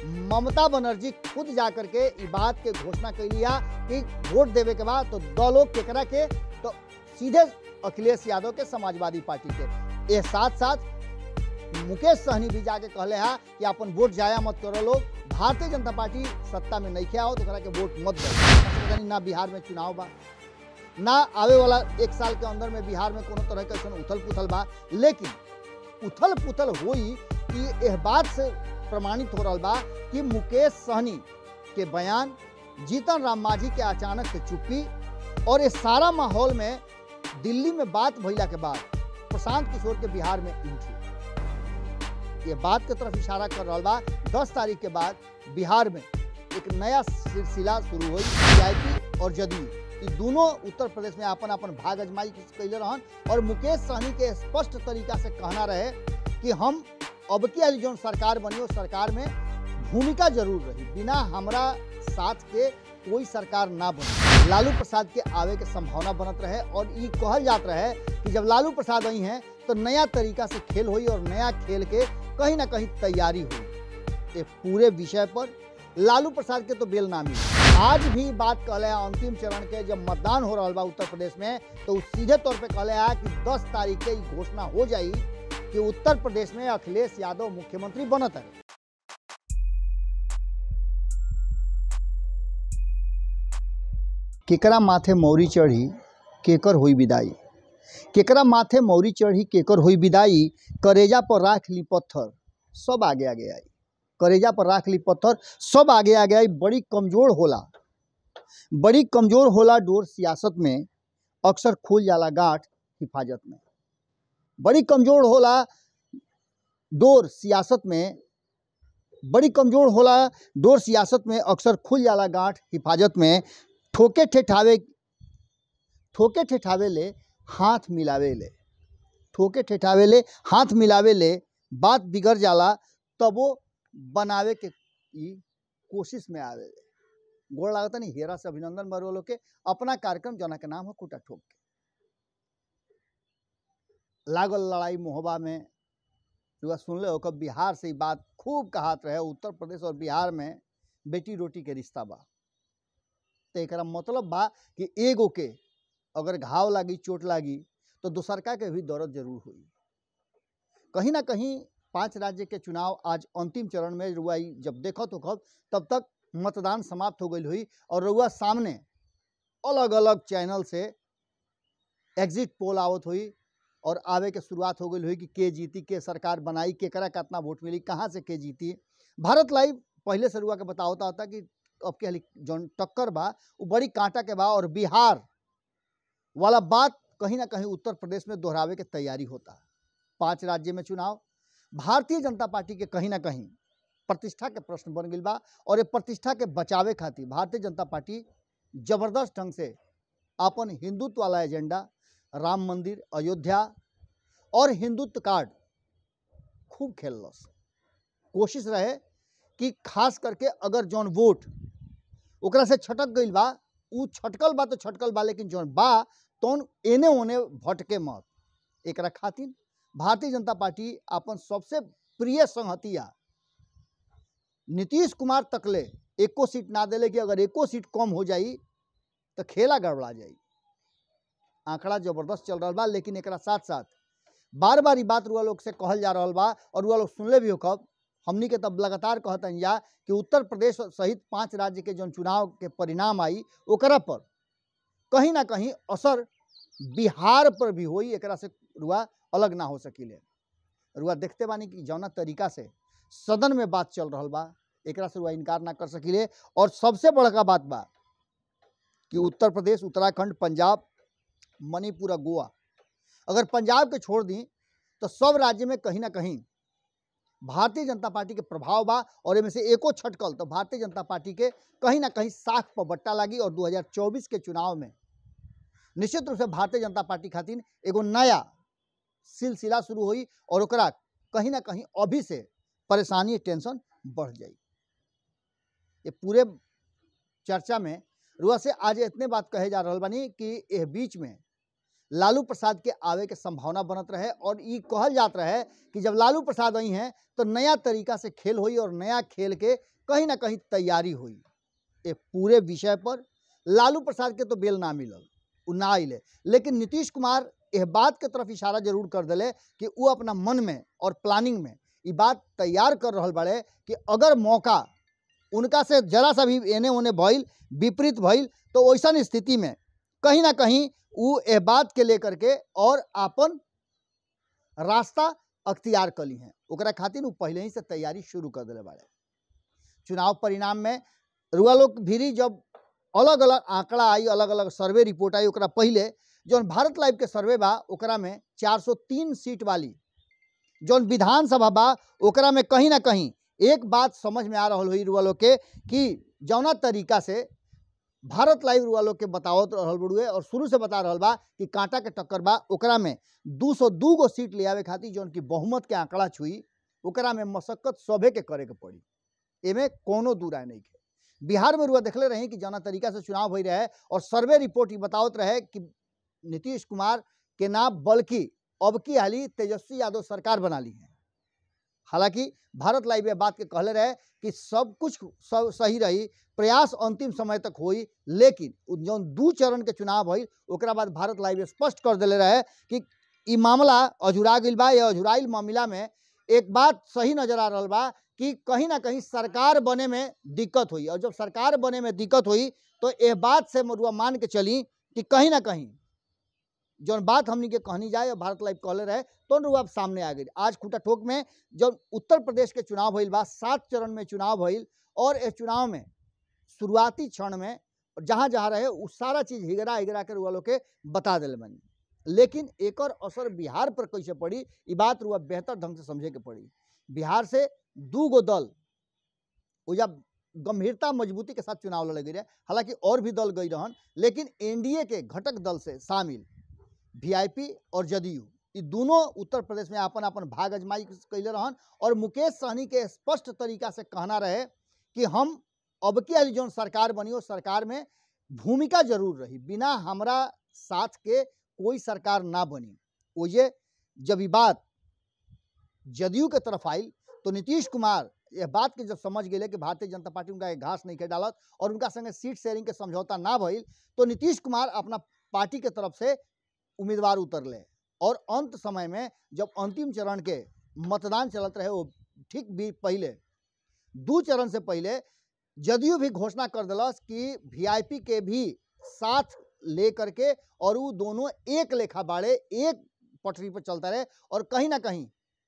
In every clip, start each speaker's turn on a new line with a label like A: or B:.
A: ममता बनर्जी खुद जाकर के बात के घोषणा कर लिया कि वोट देवे के बाद तो दो लोग केकरा के तो सीधे अखिलेश यादव के समाजवादी पार्टी के ये साथ साथ मुकेश सहनी भी जाके कहले है कि अपन वोट जाया मत करो लोग भारतीय जनता पार्टी सत्ता में नहीं खेओ तो के वोट मत दो ना बिहार में चुनाव बा ना आवे वाला एक साल के अंदर में बिहार में कोनो तरह का उथल पुथल बा लेकिन उथल पुथल हुई कि यह बात से प्रमाणित हो रहा बा कि मुकेश सहनी के बयान जीतन राम मांझी के अचानक से चुप्पी और ये सारा माहौल में दिल्ली में बात भैया के बाद प्रशांत किशोर के बिहार में एंट्री ये बात के तरफ इशारा कर रहा बा दस तारीख के बाद बिहार में एक नया सिलसिला शुरू हुई वीआईपी और जदयू दोनों उत्तर प्रदेश में अपन अपन भाग अजमाई कैले रहन और मुकेश सहनी के स्पष्ट तरीका से कहना रहे कि हम अब के जो सरकार बनियो सरकार में भूमिका जरूर रही बिना हमारा साथ के कोई सरकार ना बने लालू प्रसाद के आवे के संभावना बनत रहे और ये कहल जात रहे कि जब लालू प्रसाद आई हैं तो नया तरीका से खेल हुई और नया खेल के कहीं ना कहीं तैयारी हुई ये पूरे विषय पर लालू प्रसाद के तो बेल नामी आज भी बात कहले अंतिम चरण के जब मतदान हो रहा बा उत्तर प्रदेश में तो सीधे तौर पर कहले कि दस तारीख के घोषणा हो जाए कि उत्तर प्रदेश में अखिलेश यादव मुख्यमंत्री बनत है केकरा माथे मौरी चढ़ी केकर हुई विदाई केकरा माथे मौरी चढ़ी केकर हुई विदाई करेजा पर राख ली पत्थर सब आगे आगे आई करेजा पर राख ली पत्थर सब आगे आगे आई बड़ी कमजोर होला बड़ी कमजोर होला डोर सियासत में अक्सर खुल जाला गांठ हिफाजत में बड़ी कमज़ोर होला डोर सियासत में बड़ी कमज़ोर होला डोर सियासत में अक्सर खुल जाला गांठ हिफाजत में ठोके ठेठावे ठोके ठेठावे ले हाथ मिलावे ले ठोके ठेठावे ले हाथ मिलावे ले बात बिगड़ जाला तबो बनावे के कोशिश में आवे गोड़ लगता नहीं हेरा से अभिनंदन मरवलो के अपना कार्यक्रम जना के नाम हो कुटा ठोक के लागल लड़ाई मोहबा में जो सुनल हो कब बिहार से बात खूब कहात रहे उत्तर प्रदेश और बिहार में बेटी रोटी के रिश्ता बा तो एक मतलब बा कि एगो के अगर घाव लागी चोट लागी तो दूसरका के भी दौरत जरूर हुई कहीं ना कहीं पांच राज्य के चुनाव आज अंतिम चरण में रुआई जब देखत उखत तब तक मतदान समाप्त हो गई हुई और रुआ सामने अलग अलग चैनल से एग्जिट पोल आवत हुई और आवे के शुरुआत हो गई हुई कि के जीती के सरकार बनाई के करा कितना वोट मिली कहाँ से के जीती भारत लाइव पहले से रुआ के बताओता होता कि अब के जौन टक्कर बा वो बड़ी कांटा के बा और बिहार वाला बात कहीं ना कहीं उत्तर प्रदेश में दोहरावे के तैयारी होता है पांच राज्य में चुनाव भारतीय जनता पार्टी के कहीं ना कहीं प्रतिष्ठा के प्रश्न बन गई बा और ये प्रतिष्ठा के बचावे खातिर भारतीय जनता पार्टी जबरदस्त ढंग से अपन हिंदुत्व वाला एजेंडा राम मंदिर अयोध्या और हिंदुत्व कार्ड खूब खेल खेललस कोशिश रहे कि खास करके अगर जौन वोट ओकरा से छटक गई बा उ छटकल बा तो छटकल बा लेकिन जौन बा तौन एने ओने भटके मत एक खातिर भारतीय जनता पार्टी अपन सबसे प्रिय संहतिया नीतीश कुमार तकले एको सीट ना दिले कि अगर एको सीट कम हो जाई तो खेला गड़बड़ा जाई आंकड़ा जबरदस्त चल रहा बा लेकिन एक साथ साथ बार बार ये बात रुआ लोग से कहल जा रहा बा और रुआ लोग सुनले भी हो कब हमनी के तब लगातार कहतन या कि उत्तर प्रदेश सहित पांच राज्य के जो चुनाव के परिणाम आई ओकरा पर कहीं ना कहीं असर बिहार पर भी हो एक से रुआ अलग ना हो सकिले रुआ देखते बानी कि जौना तरीका से सदन में बात चल रहा बा एक से रुआ इनकार ना कर सकिले और सबसे बड़का बात बा कि उत्तर प्रदेश उत्तराखंड पंजाब मणिपुर गोवा अगर पंजाब के छोड़ दी तो सब राज्य में कहीं ना कहीं भारतीय जनता पार्टी के प्रभाव बा और इनमें से एको छटकल तो भारतीय जनता पार्टी के कहीं ना कहीं साख पर बट्टा लगी और 2024 के चुनाव में निश्चित रूप से भारतीय जनता पार्टी खातिर एगो नया सिलसिला शुरू हुई और उकरा कहीं ना कहीं अभी से परेशानी टेंशन बढ़ जाई ये पूरे चर्चा में रुआ से आज इतने बात कहे जा रहा बनी कि यह बीच में लालू प्रसाद के आवे के संभावना बनत रहे और ये कहल जात रहे कि जब लालू प्रसाद आई हैं तो नया तरीका से खेल हुई और नया खेल के कहीं ना कहीं तैयारी हुई ये पूरे विषय पर लालू प्रसाद के तो बेल ना मिलल वो ना अल लेकिन नीतीश कुमार यह बात के तरफ इशारा जरूर कर दिले कि वो अपना मन में और प्लानिंग में ये बात तैयार कर रहा बड़े कि अगर मौका उनका से जरा सा भी एने ओने भइल विपरीत भइल तो वैसन स्थिति में कहीं ना कहीं वो ये बात के लेकर के और अपन रास्ता अख्तियार कली हैं ओकरा खातिर पहले ही से तैयारी शुरू कर दिले बाड़े चुनाव परिणाम में रुआ लोग भी जब अलग अलग आंकड़ा आई अलग अलग सर्वे रिपोर्ट आई ओकरा पहले जौन भारत लाइव के सर्वे बा ओकरा में 403 सीट वाली जौन विधानसभा बा ओकरा में कहीं ना कहीं एक बात समझ में आ रहा हुई रुआ लोग के कि जौना तरीका से भारत लाइव रुआ लोग के बतावत तो रहल बड़ुए और शुरू से बता रहा बा कि कांटा के टक्कर बा ओकरा में दू सौ दू गो सीट ले आवे खातिर जो की बहुमत के आंकड़ा छुई ओकरा में मशक्कत सभे के करे के पड़ी एमे कोनो दू राय नहीं के बिहार में रुआ देखले रही कि जाना तरीका से चुनाव हो रहे और सर्वे रिपोर्ट बतावत रहे कि नीतीश कुमार के ना बल्कि अब की हाली तेजस्वी यादव सरकार बना ली है हालांकि भारत लाइव यह बात के कहले रहे कि सब कुछ सब सही रही प्रयास अंतिम समय तक हुई लेकिन जो दू चरण के चुनाव है बाद भारत लाइव स्पष्ट कर दिले रहे कि इ मामला अझुरा गई बा या मामला में एक बात सही नजर आ रहा बा कि कहीं ना कहीं सरकार बने में दिक्कत हुई और जब सरकार बने में दिक्कत हुई तो यह बात से मरुआ मान के चली कि कहीं ना कहीं जौन बात हमने के कहनी जाए भारत लाइव कॉलर है तो रुआ सामने आ गई आज खुटा ठोक में जो उत्तर प्रदेश के चुनाव होल बा सात चरण में चुनाव होल और इस चुनाव में शुरुआती क्षण में जहाँ जहाँ रहे वो सारा चीज़ हिगरा हिगरा कर वालों के बता दिल बन लेकिन एक और असर बिहार पर कैसे पड़ी ये बात रुआ बेहतर ढंग से समझे के पड़ी बिहार से दू गो दल वो जब गंभीरता मजबूती के साथ चुनाव लड़े गई रहे हालांकि और भी दल गई रहन लेकिन एनडीए के घटक दल से शामिल वीआईपी और जदयू ये दोनों उत्तर प्रदेश में अपन अपन भाग अजमाई कैले रहन और मुकेश सहनी के स्पष्ट तरीका से कहना रहे कि हम अब की हाल जो सरकार बनी हो सरकार में भूमिका जरूर रही बिना हमारा साथ के कोई सरकार ना बनी वो ये जब ये बात जदयू के तरफ आई तो नीतीश कुमार यह बात के जब समझ गए कि भारतीय जनता पार्टी उनका घास नहीं के डालत और उनका संगे सीट शेयरिंग के समझौता ना भइल तो नीतीश कुमार अपना पार्टी के तरफ से उम्मीदवार उतर ले और अंत समय में जब अंतिम चरण के मतदान चलत रहे वो ठीक भी पहले दू चरण से पहले जदयू भी घोषणा कर दिलस कि वीआईपी के भी साथ ले करके और वो दोनों एक लेखा बाड़े एक पटरी पर चलता रहे और कहीं ना कहीं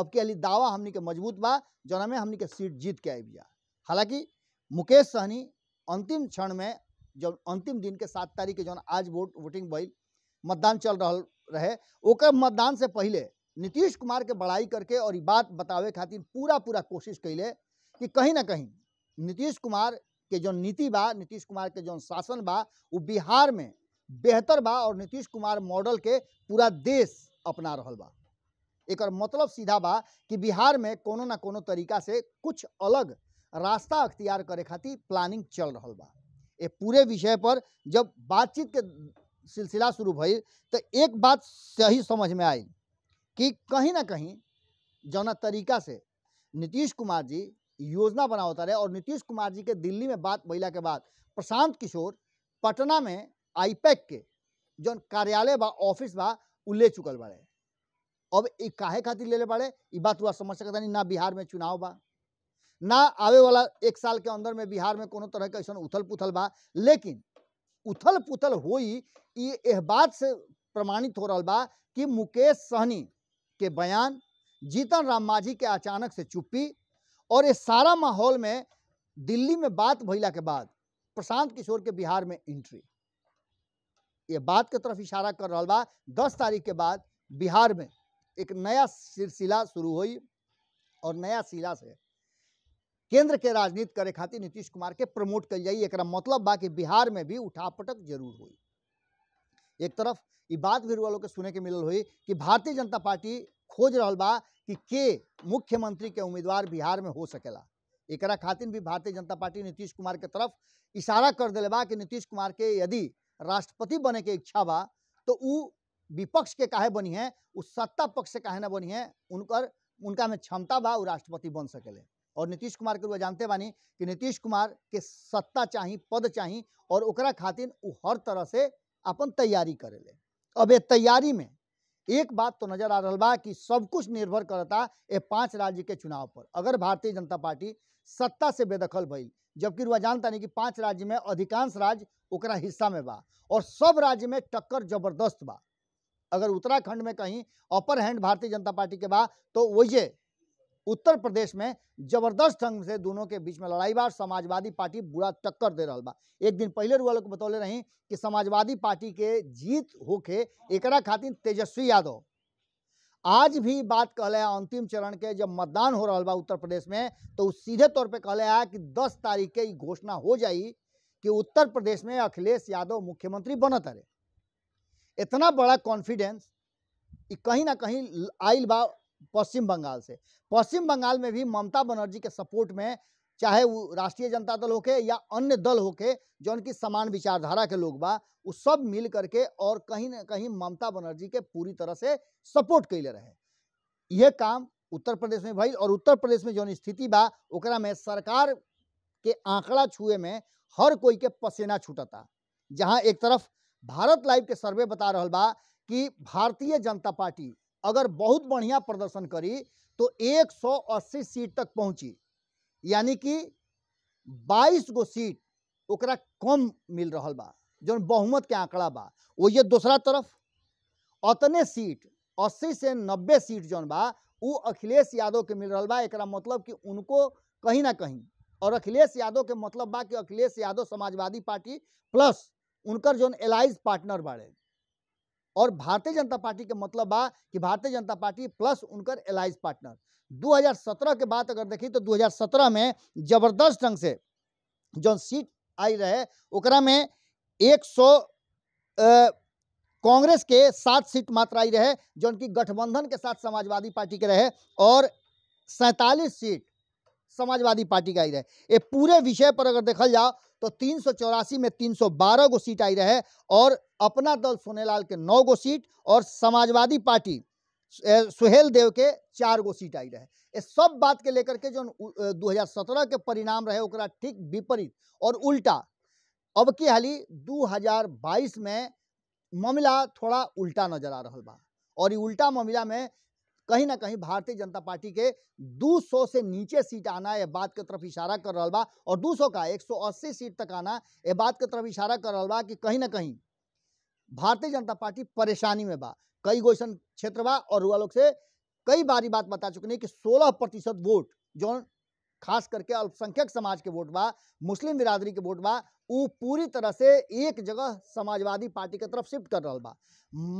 A: अब के अली दावा हमने के मजबूत बा जना में हमनी के सीट जीत के आई गया हालांकि मुकेश सहनी अंतिम क्षण में जब अंतिम दिन के सात तारीख के जो आज वोट वोटिंग भइल मतदान चल रहा रहे ओकर मतदान से पहले नीतीश कुमार के बड़ाई करके और बात बतावे खातिर पूरा पूरा कोशिश कैले कि कहीं ना कहीं नीतीश कुमार के जो नीति बा नीतीश कुमार के जो शासन बा वो बिहार में बेहतर बा और नीतीश कुमार मॉडल के पूरा देश अपना रहा बा एक मतलब सीधा बा कि बिहार में कोनो ना कोनो तरीका से कुछ अलग रास्ता अख्तियार करे खातिर प्लानिंग चल रहा बा ये पूरे विषय पर जब बातचीत के सिलसिला शुरू भई तो एक बात सही समझ में आई कि कहीं ना कहीं जौना तरीका से नीतीश कुमार जी योजना बनावता रहे और नीतीश कुमार जी के दिल्ली में बात भैला के बाद प्रशांत किशोर पटना में आईपैक के जौन कार्यालय बा ऑफिस बा उ ले चुकल बड़े अब ये काहे खातिर ले ले बाड़े ये बात हुआ समझ सकता नहीं ना बिहार में चुनाव बा ना आवे वाला एक साल के अंदर में बिहार में कोनो तरह का ऐसा उथल पुथल बा लेकिन उथल पुथल हुई यह बात से प्रमाणित हो रहा बा कि मुकेश सहनी के बयान जीतन राम मांझी के अचानक से चुप्पी और ये सारा माहौल में दिल्ली में बात भैला के बाद प्रशांत किशोर के बिहार में एंट्री ये बात के तरफ इशारा कर रहा बा दस तारीख के बाद बिहार में एक नया सिलसिला शुरू हुई और नया सिला से केंद्र के राजनीति करे खातिर नीतीश कुमार के प्रमोट कर जाई एक मतलब बा कि बिहार में भी उठापटक जरूर हुई एक तरफ ये बात भी वालों के सुने के मिलल हुई कि भारतीय जनता पार्टी खोज रहा बा कि के मुख्यमंत्री के उम्मीदवार बिहार में हो सकेला एक खातिर भी भारतीय जनता पार्टी नीतीश कुमार के तरफ इशारा कर दिले बा कि नीतीश कुमार के यदि राष्ट्रपति बने के इच्छा बा तो उ विपक्ष के काहे बनी है उ सत्ता पक्ष से काहे ना बनी है उनकर उनका में क्षमता बा उ राष्ट्रपति बन सकेले और नीतीश कुमार के लोग जानते बानी कि नीतीश कुमार के सत्ता चाही पद चाही और ओकरा खातिर वो हर तरह से अपन तैयारी करे ले अब ये तैयारी में एक बात तो नजर आ रहा बा कि सब कुछ निर्भर करता ये पांच राज्य के चुनाव पर अगर भारतीय जनता पार्टी सत्ता से बेदखल भई जबकि वह जानता नहीं कि पांच राज्य में अधिकांश राज्य ओकरा हिस्सा में बा और सब राज्य में टक्कर जबरदस्त बा अगर उत्तराखंड में कहीं अपर हैंड भारतीय जनता पार्टी के बा तो वही उत्तर प्रदेश में जबरदस्त ढंग से दोनों के बीच में लड़ाई बा समाजवादी पार्टी बुरा टक्कर दे रहा बा एक दिन पहले रुआ लोग बतौले रही कि समाजवादी पार्टी के जीत होके एकरा खातिर तेजस्वी यादव आज भी बात कहले अंतिम चरण के जब मतदान हो रहा बा उत्तर प्रदेश में तो सीधे तौर पर कहले है कि दस तारीख के घोषणा हो जाई कि उत्तर प्रदेश में अखिलेश यादव मुख्यमंत्री बनत रहे इतना बड़ा कॉन्फिडेंस कहीं ना कहीं आयल बा पश्चिम बंगाल से पश्चिम बंगाल में भी ममता बनर्जी के सपोर्ट में चाहे वो राष्ट्रीय जनता दल होके या अन्य दल होके जो उनकी समान विचारधारा के लोग बा वो सब मिल करके और कहीं ना कहीं ममता बनर्जी के पूरी तरह से सपोर्ट कैले रहे यह काम उत्तर प्रदेश में भाई और उत्तर प्रदेश में जो स्थिति बा ओकरा में सरकार के आंकड़ा छुए में हर कोई के पसीना छूटता जहां एक तरफ भारत लाइव के सर्वे बता रहा बा कि भारतीय जनता पार्टी अगर बहुत बढ़िया प्रदर्शन करी तो 180 सीट तक पहुंची यानी कि 22 गो सीट ओकरा कम मिल रहा बा जो बहुमत के आंकड़ा बा वो ये दूसरा तरफ अतने सीट 80 से 90 सीट जौन बा उ अखिलेश यादव के मिल रहा बा एक मतलब कि उनको कहीं ना कहीं और अखिलेश यादव के मतलब बा कि अखिलेश यादव समाजवादी पार्टी प्लस उनकर जो एलाइज पार्टनर बाड़े और भारतीय जनता पार्टी के मतलब बा कि भारतीय जनता पार्टी प्लस उनकर एलाइज पार्टनर 2017 के बाद अगर देखी तो 2017 में जबरदस्त ढंग से जो सीट आई रहे ओकरा में एक सौ कांग्रेस के सात सीट मात्र आई रहे जो उनकी गठबंधन के साथ समाजवादी पार्टी के रहे और सैतालीस सीट समाजवादी पार्टी का आई रहे ये पूरे विषय पर अगर देखल जाओ तो तीन में तीन गो सीट आई रहे और अपना दल सोनेलाल के नौ गो सीट और समाजवादी पार्टी सुहेल देव के चार गो सीट आई रहे ये सब बात के लेकर के जो 2017 के परिणाम रहे ओकरा ठीक विपरीत और उल्टा अब की हाली 2022 में मामला थोड़ा उल्टा नजर आ रहा बा और ये उल्टा मामला में कहीं ना कहीं भारतीय जनता पार्टी के 200 से नीचे सीट आना यह बात की तरफ इशारा कर रहा बा और 200 का 180 सीट तक आना यह बात की तरफ इशारा कर रहा बा कि कहीं ना कहीं भारतीय जनता पार्टी परेशानी में बा कई गोसन क्षेत्र बा और रुआ लोग से कई बारी बात बता चुके हैं कि सोलह प्रतिशत वोट जो खास करके अल्पसंख्यक समाज के वोट बा मुस्लिम बिरादरी के वोट बा उ पूरी तरह से एक जगह समाजवादी पार्टी के तरफ शिफ्ट कर रहा बा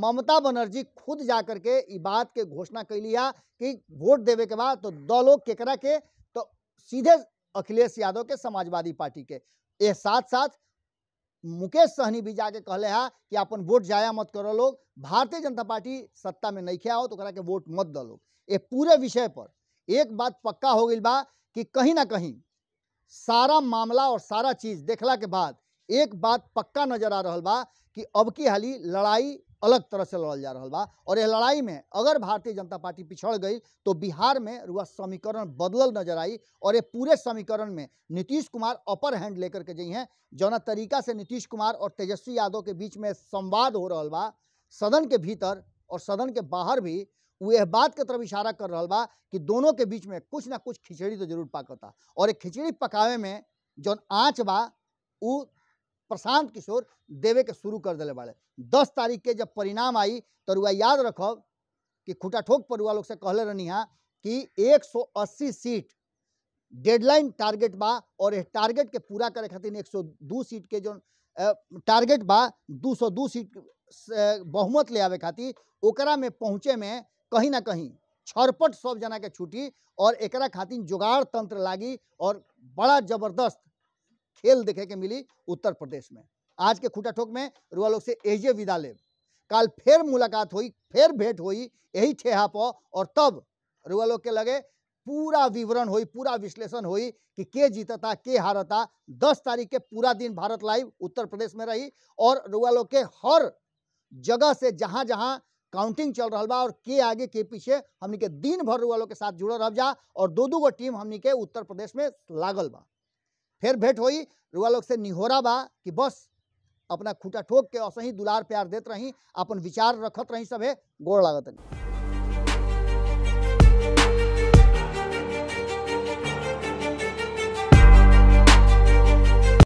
A: ममता बनर्जी खुद जा करके बात के घोषणा कैली लिया कि वोट देवे के बाद तो दलो केकरा के तो सीधे अखिलेश यादव के समाजवादी पार्टी के ये साथ साथ मुकेश सहनी भी जाके कहले है कि अपन वोट जाया मत करो लोग भारतीय जनता पार्टी सत्ता में नहीं खेओ तो के वोट मत दलो ये पूरे विषय पर एक बात पक्का हो गई बा कि कहीं ना कहीं सारा मामला और सारा चीज़ देखला के बाद एक बात पक्का नजर आ रहा बा कि अब की हाली लड़ाई अलग तरह से लड़ल जा रहा बा और यह लड़ाई में अगर भारतीय जनता पार्टी पिछड़ गई तो बिहार में रुआ समीकरण बदलल नजर आई और ये पूरे समीकरण में नीतीश कुमार अपर हैंड लेकर के जई हैं जौना तरीका से नीतीश कुमार और तेजस्वी यादव के बीच में संवाद हो रहा बा सदन के भीतर और सदन के बाहर भी वो बात के तरफ इशारा कर रहा बा कि दोनों के बीच में कुछ ना कुछ खिचड़ी तो जरूर पाकता और एक खिचड़ी पकावे में जौन आँच बा उ प्रशांत किशोर देवे के शुरू कर दिले बाड़े दस तारीख के जब परिणाम आई तो रुआ याद रखब कि खुटा ठोक परुआ लोग से कहले रही हाँ कि 180 सीट डेडलाइन टारगेट बा और टारगेट के पूरा करे खातिर 102 सीट के जो टारगेट बा 202 सीट बहुमत ले आवे खातिर ओकरा में पहुँचे में कहीं ना कहीं छरपट सब जना के छूटी और एकरा खातिर जुगाड़ तंत्र लागी और बड़ा जबरदस्त खेल देखे के मिली उत्तर प्रदेश में आज के खुटा ठोक में रुआ लोग से एजे विदा लेब कल फिर मुलाकात हुई फिर भेंट हुई यही ठेहा पर और तब रुआ लोग के लगे पूरा विवरण हुई पूरा विश्लेषण हुई कि के जीतता के हारता दस तारीख के पूरा दिन भारत लाइव उत्तर प्रदेश में रही और रुआ लोग के हर जगह से जहाँ जहाँ काउंटिंग चल रहा बा और के आगे के पीछे हमनी के दिन भर वालों के साथ जुड़ल रह जा और दो दू गो टीम हमनी के उत्तर प्रदेश में लागल बा फिर भेंट हुई रुआ लोग से निहोरा बा कि बस अपना खूटा ठोक के असही दुलार प्यार देते रही अपन विचार रखत रही सभी गोड़ लागत रही